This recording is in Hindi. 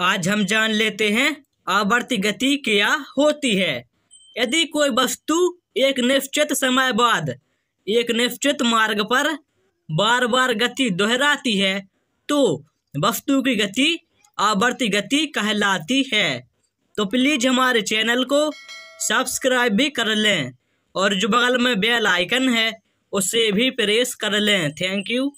आज हम जान लेते हैं आवर्ती गति क्या होती है यदि कोई वस्तु एक निश्चित समय बाद एक निश्चित मार्ग पर बार बार गति दोहराती है तो वस्तु की गति आवर्ती गति कहलाती है तो प्लीज़ हमारे चैनल को सब्सक्राइब भी कर लें और जो बगल में बेल आइकन है उसे भी प्रेस कर लें थैंक यू